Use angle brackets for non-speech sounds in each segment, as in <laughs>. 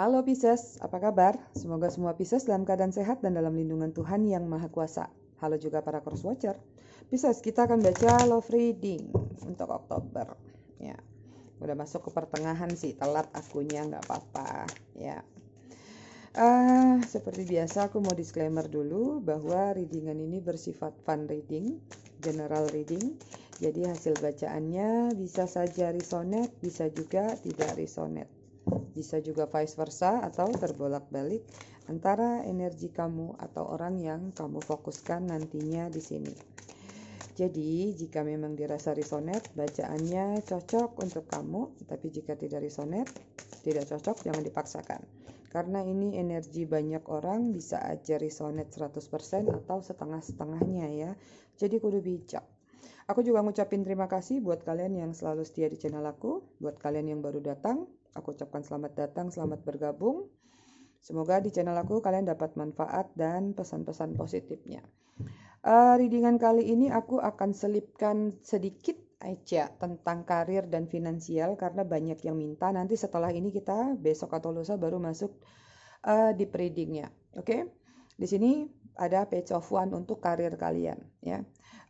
Halo Pisces, apa kabar? Semoga semua Pisces dalam keadaan sehat dan dalam lindungan Tuhan yang Maha Kuasa. Halo juga para cross watcher. Pisces, kita akan baca love reading untuk Oktober. Ya, udah masuk ke pertengahan sih, telat akunya nggak apa-apa. Ya. Uh, seperti biasa aku mau disclaimer dulu bahwa readingan ini bersifat fun reading, general reading. Jadi hasil bacaannya bisa saja resonate, bisa juga tidak resonate bisa juga vice versa atau terbolak balik antara energi kamu atau orang yang kamu fokuskan nantinya di sini. Jadi, jika memang dirasa risonet, bacaannya cocok untuk kamu, tapi jika tidak risonet, tidak cocok, jangan dipaksakan. Karena ini energi banyak orang bisa aja risonet 100% atau setengah-setengahnya ya. Jadi kudu bijak. Aku juga ngucapin terima kasih buat kalian yang selalu setia di channel aku, buat kalian yang baru datang, Aku ucapkan selamat datang, selamat bergabung. Semoga di channel aku kalian dapat manfaat dan pesan-pesan positifnya. Uh, readingan kali ini aku akan selipkan sedikit aja tentang karir dan finansial karena banyak yang minta. Nanti setelah ini kita besok atau lusa baru masuk uh, di readingnya. Oke, okay? di sini ada page of one untuk karir kalian ya.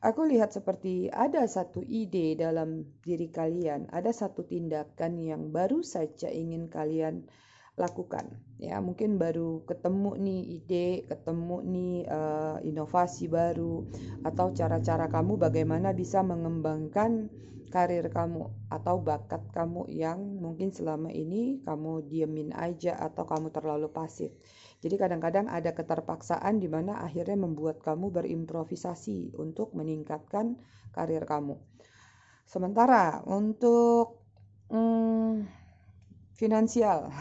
Aku lihat seperti ada satu ide dalam diri kalian, ada satu tindakan yang baru saja ingin kalian lakukan ya. Mungkin baru ketemu nih ide, ketemu nih uh, inovasi baru atau cara-cara kamu bagaimana bisa mengembangkan karir kamu atau bakat kamu yang mungkin selama ini kamu diemin aja atau kamu terlalu pasif. Jadi kadang-kadang ada keterpaksaan di mana akhirnya membuat kamu berimprovisasi untuk meningkatkan karir kamu. Sementara untuk hmm, finansial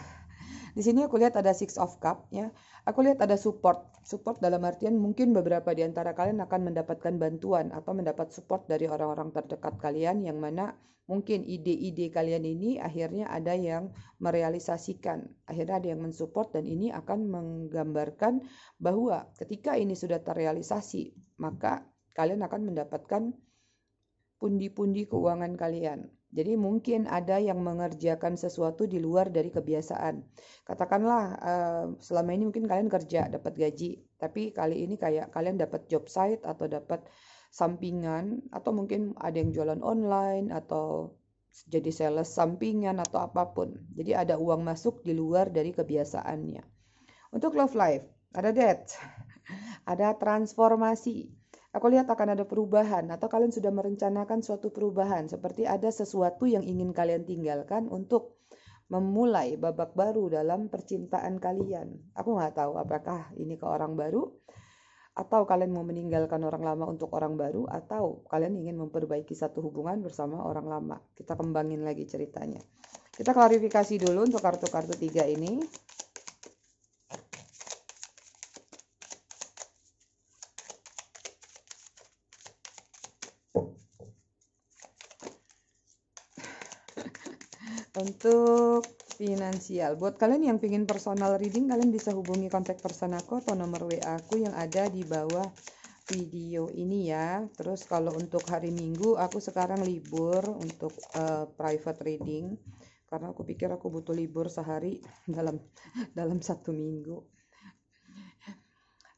di sini aku lihat ada Six of Cup ya. Aku lihat ada support. Support dalam artian mungkin beberapa di antara kalian akan mendapatkan bantuan atau mendapat support dari orang-orang terdekat kalian yang mana mungkin ide-ide kalian ini akhirnya ada yang merealisasikan. Akhirnya ada yang mensupport dan ini akan menggambarkan bahwa ketika ini sudah terrealisasi, maka kalian akan mendapatkan pundi-pundi keuangan kalian. Jadi mungkin ada yang mengerjakan sesuatu di luar dari kebiasaan. Katakanlah eh, selama ini mungkin kalian kerja dapat gaji, tapi kali ini kayak kalian dapat job site atau dapat sampingan atau mungkin ada yang jualan online atau jadi sales sampingan atau apapun. Jadi ada uang masuk di luar dari kebiasaannya. Untuk love life ada debt, <laughs> ada transformasi aku lihat akan ada perubahan atau kalian sudah merencanakan suatu perubahan seperti ada sesuatu yang ingin kalian tinggalkan untuk memulai babak baru dalam percintaan kalian. Aku nggak tahu apakah ini ke orang baru atau kalian mau meninggalkan orang lama untuk orang baru atau kalian ingin memperbaiki satu hubungan bersama orang lama. Kita kembangin lagi ceritanya. Kita klarifikasi dulu untuk kartu-kartu tiga ini. untuk finansial. Buat kalian yang pingin personal reading, kalian bisa hubungi kontak person aku atau nomor WA aku yang ada di bawah video ini ya. Terus kalau untuk hari Minggu, aku sekarang libur untuk uh, private reading karena aku pikir aku butuh libur sehari <laughs> dalam dalam satu minggu.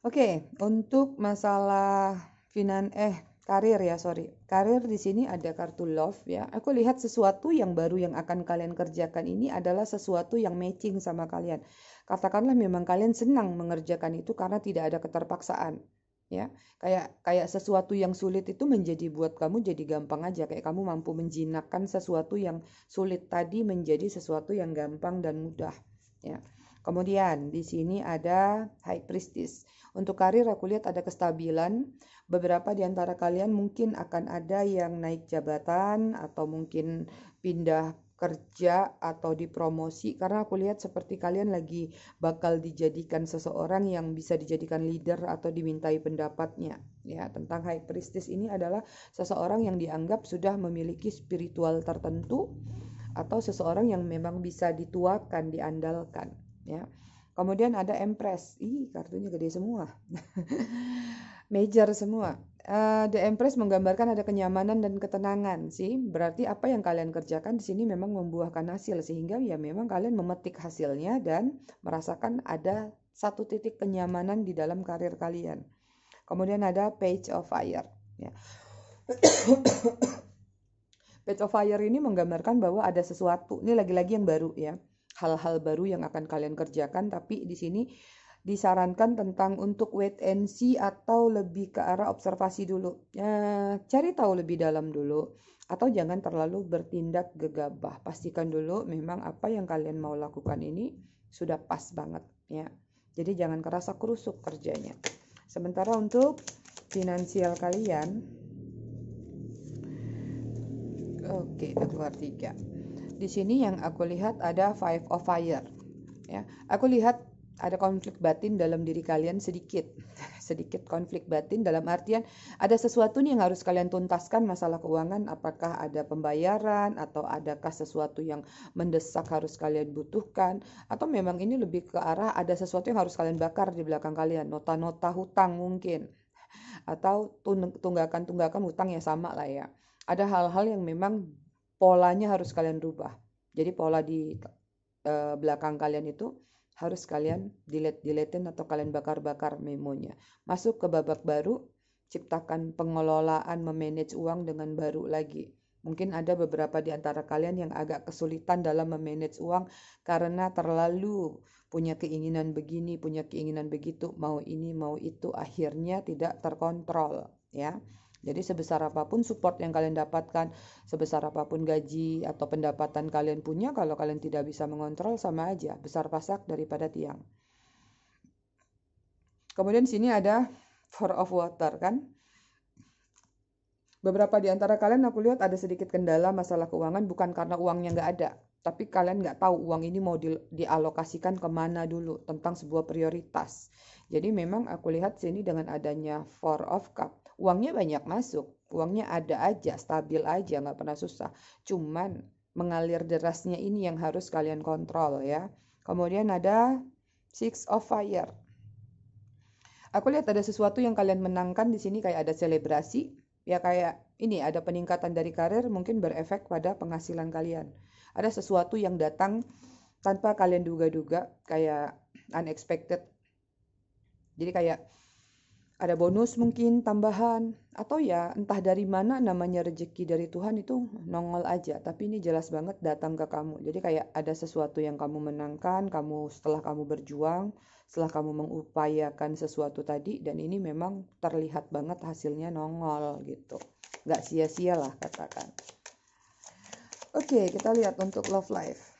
Oke, okay, untuk masalah finan eh karir ya sorry karir di sini ada kartu love ya aku lihat sesuatu yang baru yang akan kalian kerjakan ini adalah sesuatu yang matching sama kalian katakanlah memang kalian senang mengerjakan itu karena tidak ada keterpaksaan ya kayak kayak sesuatu yang sulit itu menjadi buat kamu jadi gampang aja kayak kamu mampu menjinakkan sesuatu yang sulit tadi menjadi sesuatu yang gampang dan mudah ya Kemudian di sini ada High Priestess. Untuk karir aku lihat ada kestabilan. Beberapa di antara kalian mungkin akan ada yang naik jabatan atau mungkin pindah kerja atau dipromosi karena aku lihat seperti kalian lagi bakal dijadikan seseorang yang bisa dijadikan leader atau dimintai pendapatnya ya tentang high priestess ini adalah seseorang yang dianggap sudah memiliki spiritual tertentu atau seseorang yang memang bisa dituakan diandalkan ya. Kemudian ada Empress. Ih, kartunya gede semua. <laughs> Major semua. Uh, The Empress menggambarkan ada kenyamanan dan ketenangan sih. Berarti apa yang kalian kerjakan di sini memang membuahkan hasil sehingga ya memang kalian memetik hasilnya dan merasakan ada satu titik kenyamanan di dalam karir kalian. Kemudian ada Page of Fire. Ya. <coughs> Page of Fire ini menggambarkan bahwa ada sesuatu. Ini lagi-lagi yang baru ya hal-hal baru yang akan kalian kerjakan tapi di sini disarankan tentang untuk wait and see atau lebih ke arah observasi dulu. Ya, cari tahu lebih dalam dulu atau jangan terlalu bertindak gegabah. Pastikan dulu memang apa yang kalian mau lakukan ini sudah pas banget ya. Jadi jangan kerasa kerusuk kerjanya. Sementara untuk finansial kalian Oke, okay, tiga di sini yang aku lihat ada five of fire ya aku lihat ada konflik batin dalam diri kalian sedikit <laughs> sedikit konflik batin dalam artian ada sesuatu nih yang harus kalian tuntaskan masalah keuangan apakah ada pembayaran atau adakah sesuatu yang mendesak harus kalian butuhkan atau memang ini lebih ke arah ada sesuatu yang harus kalian bakar di belakang kalian nota-nota hutang mungkin atau tunggakan-tunggakan hutang ya sama lah ya ada hal-hal yang memang polanya harus kalian rubah. Jadi pola di e, belakang kalian itu harus kalian delete-deletein atau kalian bakar-bakar memonya. Masuk ke babak baru, ciptakan pengelolaan memanage uang dengan baru lagi. Mungkin ada beberapa di antara kalian yang agak kesulitan dalam memanage uang karena terlalu punya keinginan begini, punya keinginan begitu, mau ini, mau itu, akhirnya tidak terkontrol, ya. Jadi sebesar apapun support yang kalian dapatkan, sebesar apapun gaji atau pendapatan kalian punya, kalau kalian tidak bisa mengontrol sama aja, besar pasak daripada tiang. Kemudian sini ada four of water kan. Beberapa di antara kalian aku lihat ada sedikit kendala masalah keuangan bukan karena uangnya nggak ada, tapi kalian nggak tahu uang ini mau di, dialokasikan kemana dulu tentang sebuah prioritas. Jadi memang aku lihat sini dengan adanya four of cup uangnya banyak masuk uangnya ada aja stabil aja nggak pernah susah cuman mengalir derasnya ini yang harus kalian kontrol ya kemudian ada six of fire aku lihat ada sesuatu yang kalian menangkan di sini kayak ada selebrasi ya kayak ini ada peningkatan dari karir mungkin berefek pada penghasilan kalian ada sesuatu yang datang tanpa kalian duga-duga kayak unexpected jadi kayak ada bonus mungkin tambahan atau ya entah dari mana namanya rezeki dari Tuhan itu nongol aja tapi ini jelas banget datang ke kamu jadi kayak ada sesuatu yang kamu menangkan kamu setelah kamu berjuang setelah kamu mengupayakan sesuatu tadi dan ini memang terlihat banget hasilnya nongol gitu nggak sia-sia lah katakan oke kita lihat untuk love life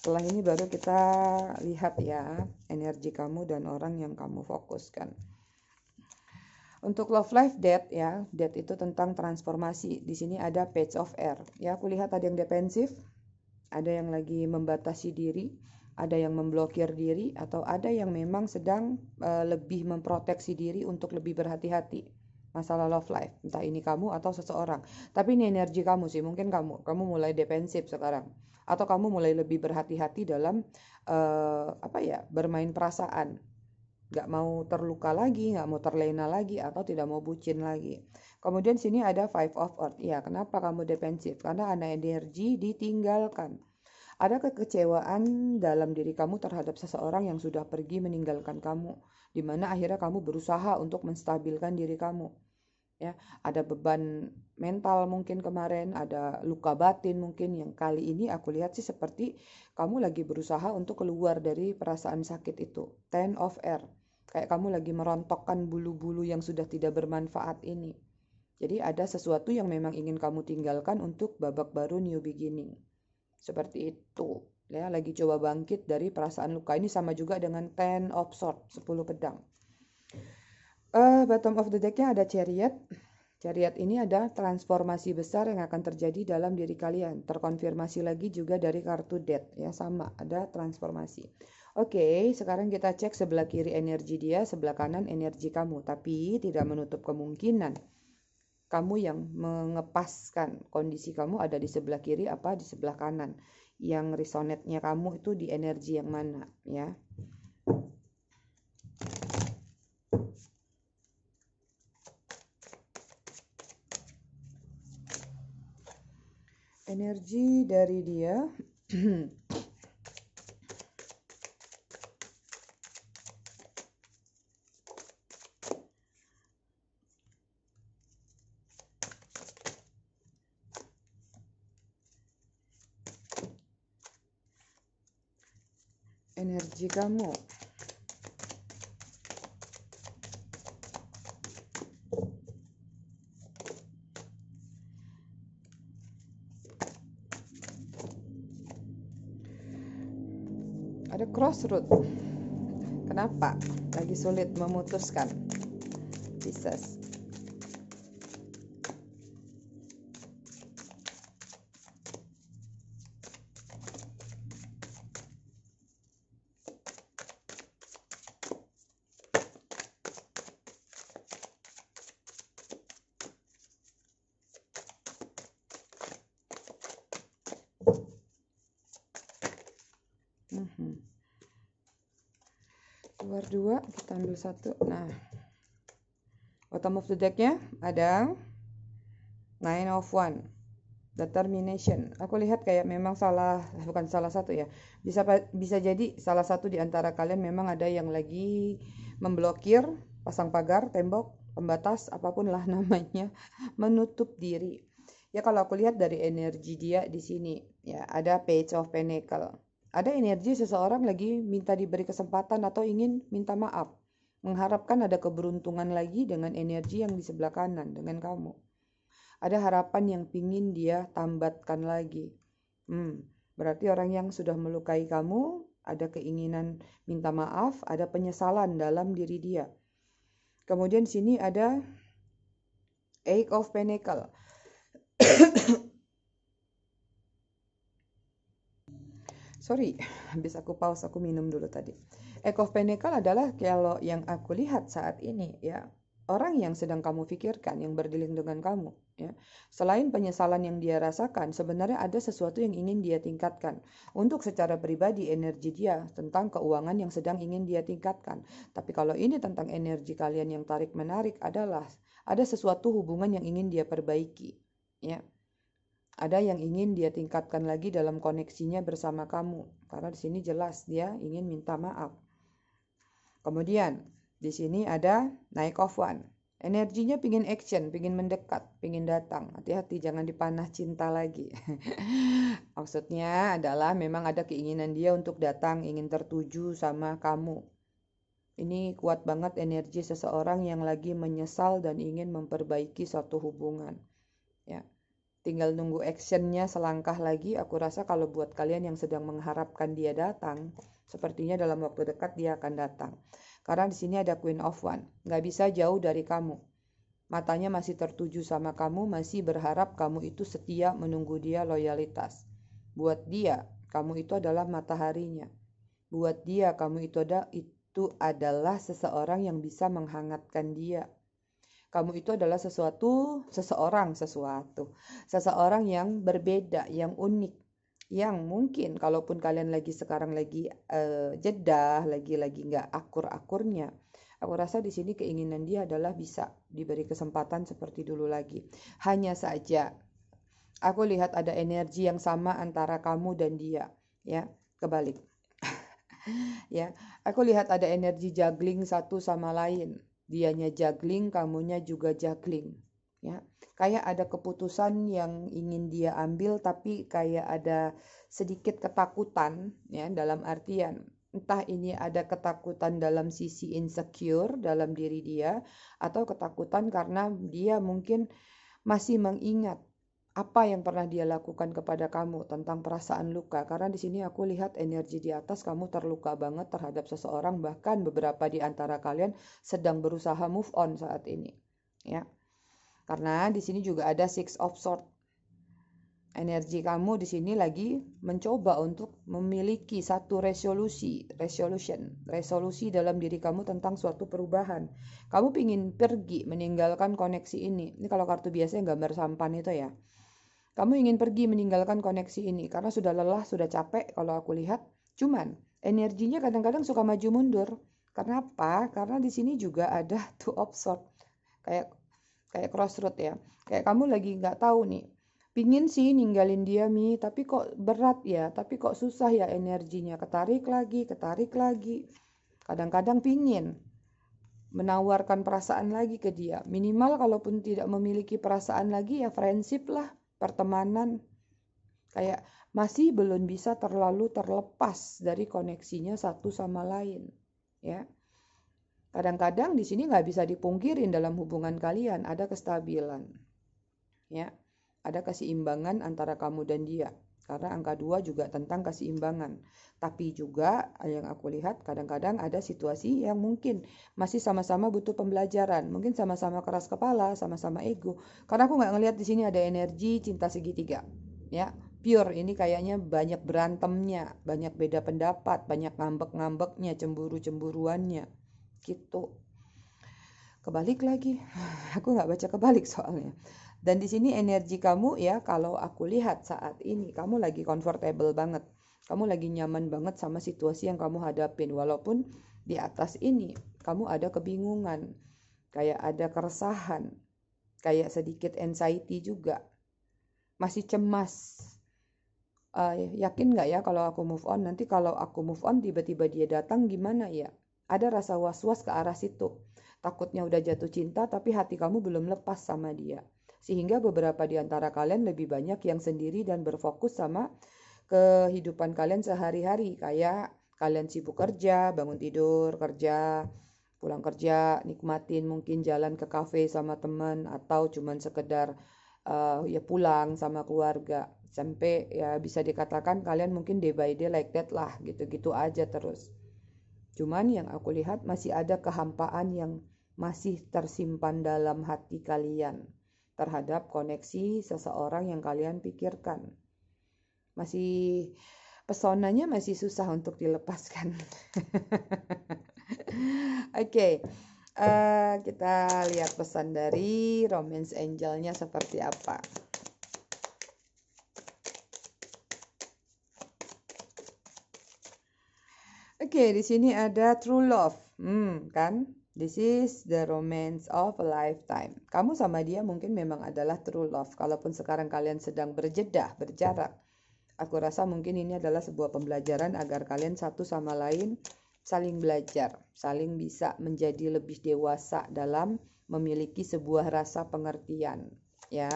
setelah ini baru kita lihat ya energi kamu dan orang yang kamu fokuskan untuk love life death ya death itu tentang transformasi di sini ada page of air ya aku lihat ada yang defensif ada yang lagi membatasi diri ada yang memblokir diri atau ada yang memang sedang uh, lebih memproteksi diri untuk lebih berhati-hati masalah love life entah ini kamu atau seseorang tapi ini energi kamu sih mungkin kamu kamu mulai defensif sekarang atau kamu mulai lebih berhati-hati dalam uh, apa ya bermain perasaan nggak mau terluka lagi nggak mau terlena lagi atau tidak mau bucin lagi kemudian sini ada five of earth ya kenapa kamu defensif karena ada energi ditinggalkan ada kekecewaan dalam diri kamu terhadap seseorang yang sudah pergi meninggalkan kamu di mana akhirnya kamu berusaha untuk menstabilkan diri kamu ya ada beban mental mungkin kemarin ada luka batin mungkin yang kali ini aku lihat sih seperti kamu lagi berusaha untuk keluar dari perasaan sakit itu ten of air kayak kamu lagi merontokkan bulu-bulu yang sudah tidak bermanfaat ini jadi ada sesuatu yang memang ingin kamu tinggalkan untuk babak baru new beginning seperti itu ya lagi coba bangkit dari perasaan luka ini sama juga dengan ten of sword sepuluh pedang Uh, bottom of the decknya ada chariot. Chariot ini ada transformasi besar yang akan terjadi dalam diri kalian. Terkonfirmasi lagi juga dari kartu death ya sama ada transformasi. Oke, okay, sekarang kita cek sebelah kiri energi dia, sebelah kanan energi kamu. Tapi tidak menutup kemungkinan kamu yang mengepaskan kondisi kamu ada di sebelah kiri apa di sebelah kanan. Yang resonate-nya kamu itu di energi yang mana ya. energi dari dia <clears throat> energi kamu crossroad. Kenapa? Lagi sulit memutuskan. Pisces. keluar dua kita ambil satu nah bottom of the decknya ada nine of one determination aku lihat kayak memang salah bukan salah satu ya bisa bisa jadi salah satu di antara kalian memang ada yang lagi memblokir pasang pagar tembok pembatas apapun lah <laughs> namanya menutup diri ya kalau aku lihat dari energi dia di sini ya ada page of pentacle ada energi seseorang lagi minta diberi kesempatan atau ingin minta maaf, mengharapkan ada keberuntungan lagi dengan energi yang di sebelah kanan dengan kamu. Ada harapan yang pingin dia tambatkan lagi. Hmm, berarti orang yang sudah melukai kamu, ada keinginan minta maaf, ada penyesalan dalam diri dia. Kemudian sini ada Eight of Pentacles. sorry, habis aku pause aku minum dulu tadi. Pentacle adalah kalau yang aku lihat saat ini ya orang yang sedang kamu pikirkan yang berdiling dengan kamu ya. Selain penyesalan yang dia rasakan, sebenarnya ada sesuatu yang ingin dia tingkatkan. Untuk secara pribadi energi dia tentang keuangan yang sedang ingin dia tingkatkan. Tapi kalau ini tentang energi kalian yang tarik menarik adalah ada sesuatu hubungan yang ingin dia perbaiki ya ada yang ingin dia tingkatkan lagi dalam koneksinya bersama kamu karena di sini jelas dia ingin minta maaf. Kemudian di sini ada naik of one. Energinya pingin action, pingin mendekat, pingin datang. Hati-hati jangan dipanah cinta lagi. <laughs> Maksudnya adalah memang ada keinginan dia untuk datang, ingin tertuju sama kamu. Ini kuat banget energi seseorang yang lagi menyesal dan ingin memperbaiki suatu hubungan. Tinggal nunggu actionnya selangkah lagi, aku rasa kalau buat kalian yang sedang mengharapkan dia datang, sepertinya dalam waktu dekat dia akan datang. Karena di sini ada Queen of One, nggak bisa jauh dari kamu. Matanya masih tertuju sama kamu, masih berharap kamu itu setia menunggu dia loyalitas. Buat dia, kamu itu adalah mataharinya. Buat dia, kamu itu ada itu adalah seseorang yang bisa menghangatkan dia. Kamu itu adalah sesuatu, seseorang sesuatu. Seseorang yang berbeda, yang unik. Yang mungkin kalaupun kalian lagi sekarang lagi uh, jedah, lagi lagi nggak akur-akurnya. Aku rasa di sini keinginan dia adalah bisa diberi kesempatan seperti dulu lagi. Hanya saja aku lihat ada energi yang sama antara kamu dan dia, ya, kebalik. <laughs> ya, aku lihat ada energi juggling satu sama lain dianya juggling, kamunya juga juggling. Ya, kayak ada keputusan yang ingin dia ambil tapi kayak ada sedikit ketakutan ya dalam artian entah ini ada ketakutan dalam sisi insecure dalam diri dia atau ketakutan karena dia mungkin masih mengingat apa yang pernah dia lakukan kepada kamu tentang perasaan luka karena di sini aku lihat energi di atas kamu terluka banget terhadap seseorang bahkan beberapa di antara kalian sedang berusaha move on saat ini ya karena di sini juga ada six of sword energi kamu di sini lagi mencoba untuk memiliki satu resolusi resolution resolusi dalam diri kamu tentang suatu perubahan kamu ingin pergi meninggalkan koneksi ini ini kalau kartu biasanya gambar sampan itu ya kamu ingin pergi meninggalkan koneksi ini karena sudah lelah, sudah capek kalau aku lihat. Cuman energinya kadang-kadang suka maju mundur. Kenapa? Karena di sini juga ada <laughs> two of Kayak kayak crossroad ya. Kayak kamu lagi nggak tahu nih. Pingin sih ninggalin dia Mi, tapi kok berat ya, tapi kok susah ya energinya. Ketarik lagi, ketarik lagi. Kadang-kadang pingin menawarkan perasaan lagi ke dia. Minimal kalaupun tidak memiliki perasaan lagi ya friendship lah pertemanan kayak masih belum bisa terlalu terlepas dari koneksinya satu sama lain ya kadang-kadang di sini nggak bisa dipungkirin dalam hubungan kalian ada kestabilan ya ada keseimbangan antara kamu dan dia karena angka 2 juga tentang keseimbangan. Tapi juga yang aku lihat kadang-kadang ada situasi yang mungkin masih sama-sama butuh pembelajaran, mungkin sama-sama keras kepala, sama-sama ego. Karena aku nggak ngelihat di sini ada energi cinta segitiga, ya pure ini kayaknya banyak berantemnya, banyak beda pendapat, banyak ngambek-ngambeknya, cemburu-cemburuannya, gitu. Kebalik lagi, <sighs> aku nggak baca kebalik soalnya. Dan di sini energi kamu ya kalau aku lihat saat ini kamu lagi comfortable banget. Kamu lagi nyaman banget sama situasi yang kamu hadapin walaupun di atas ini kamu ada kebingungan, kayak ada keresahan, kayak sedikit anxiety juga. Masih cemas. Uh, yakin nggak ya kalau aku move on nanti kalau aku move on tiba-tiba dia datang gimana ya ada rasa was-was ke arah situ takutnya udah jatuh cinta tapi hati kamu belum lepas sama dia sehingga beberapa di antara kalian lebih banyak yang sendiri dan berfokus sama kehidupan kalian sehari-hari kayak kalian sibuk kerja, bangun tidur, kerja, pulang kerja, nikmatin mungkin jalan ke kafe sama teman atau cuman sekedar uh, ya pulang sama keluarga sampai ya bisa dikatakan kalian mungkin day by day like that lah gitu-gitu aja terus cuman yang aku lihat masih ada kehampaan yang masih tersimpan dalam hati kalian terhadap koneksi seseorang yang kalian pikirkan. Masih pesonanya masih susah untuk dilepaskan. <laughs> Oke, okay. uh, eh, kita lihat pesan dari romance angelnya seperti apa. Oke, okay, di sini ada true love, hmm, kan? This is the romance of a lifetime. Kamu sama dia mungkin memang adalah true love, kalaupun sekarang kalian sedang berjeda, berjarak. Aku rasa mungkin ini adalah sebuah pembelajaran agar kalian satu sama lain saling belajar, saling bisa menjadi lebih dewasa dalam memiliki sebuah rasa pengertian, ya.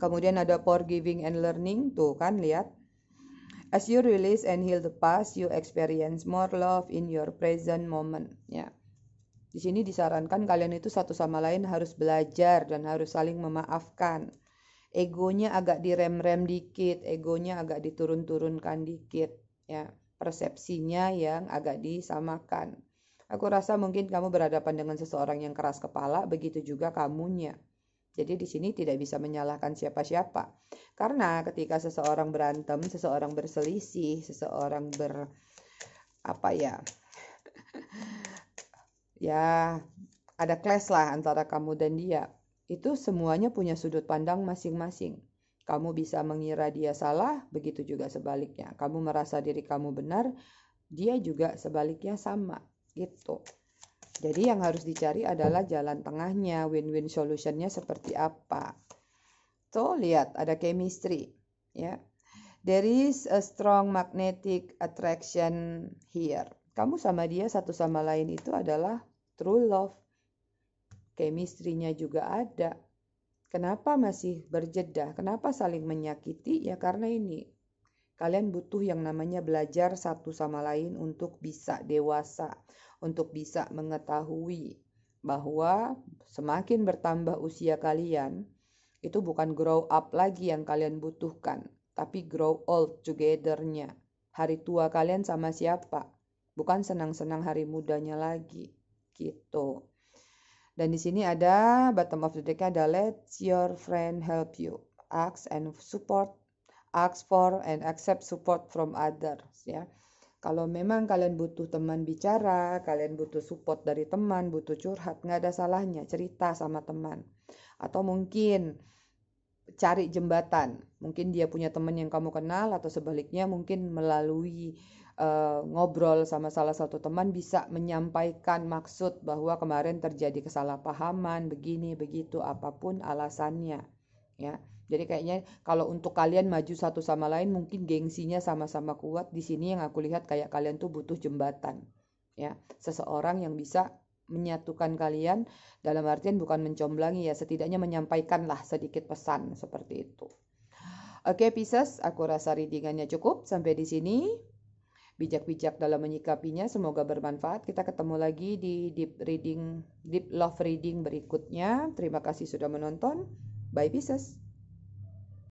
Kemudian ada forgiving and learning, tuh kan lihat. As you release and heal the past, you experience more love in your present moment. Ya. Di sini disarankan kalian itu satu sama lain harus belajar dan harus saling memaafkan. Egonya agak direm-rem dikit, egonya agak diturun-turunkan dikit, ya. Persepsinya yang agak disamakan. Aku rasa mungkin kamu berhadapan dengan seseorang yang keras kepala, begitu juga kamunya. Jadi di sini tidak bisa menyalahkan siapa-siapa. Karena ketika seseorang berantem, seseorang berselisih, seseorang ber apa ya? <laughs> ya, ada clash lah antara kamu dan dia. Itu semuanya punya sudut pandang masing-masing. Kamu bisa mengira dia salah, begitu juga sebaliknya. Kamu merasa diri kamu benar, dia juga sebaliknya sama. Gitu. Jadi yang harus dicari adalah jalan tengahnya, win-win solutionnya seperti apa. Tuh lihat ada chemistry, ya. There is a strong magnetic attraction here. Kamu sama dia satu sama lain itu adalah true love. Chemistry-nya juga ada. Kenapa masih berjeda? Kenapa saling menyakiti? Ya karena ini kalian butuh yang namanya belajar satu sama lain untuk bisa dewasa, untuk bisa mengetahui bahwa semakin bertambah usia kalian, itu bukan grow up lagi yang kalian butuhkan, tapi grow old together-nya. Hari tua kalian sama siapa? Bukan senang-senang hari mudanya lagi. Gitu. Dan di sini ada bottom of the deck ada let your friend help you. Ask and support, ask for and accept support from others ya. Kalau memang kalian butuh teman bicara, kalian butuh support dari teman, butuh curhat, nggak ada salahnya cerita sama teman. Atau mungkin cari jembatan, mungkin dia punya teman yang kamu kenal atau sebaliknya mungkin melalui uh, ngobrol sama salah satu teman bisa menyampaikan maksud bahwa kemarin terjadi kesalahpahaman begini begitu apapun alasannya, ya. Jadi kayaknya kalau untuk kalian maju satu sama lain mungkin gengsinya sama-sama kuat. Di sini yang aku lihat kayak kalian tuh butuh jembatan. Ya, seseorang yang bisa menyatukan kalian dalam artian bukan mencomblangi ya, setidaknya menyampaikan lah sedikit pesan seperti itu. Oke, okay, Pisces, aku rasa readingannya cukup sampai di sini. Bijak-bijak dalam menyikapinya, semoga bermanfaat. Kita ketemu lagi di deep reading, deep love reading berikutnya. Terima kasih sudah menonton. Bye Pisces.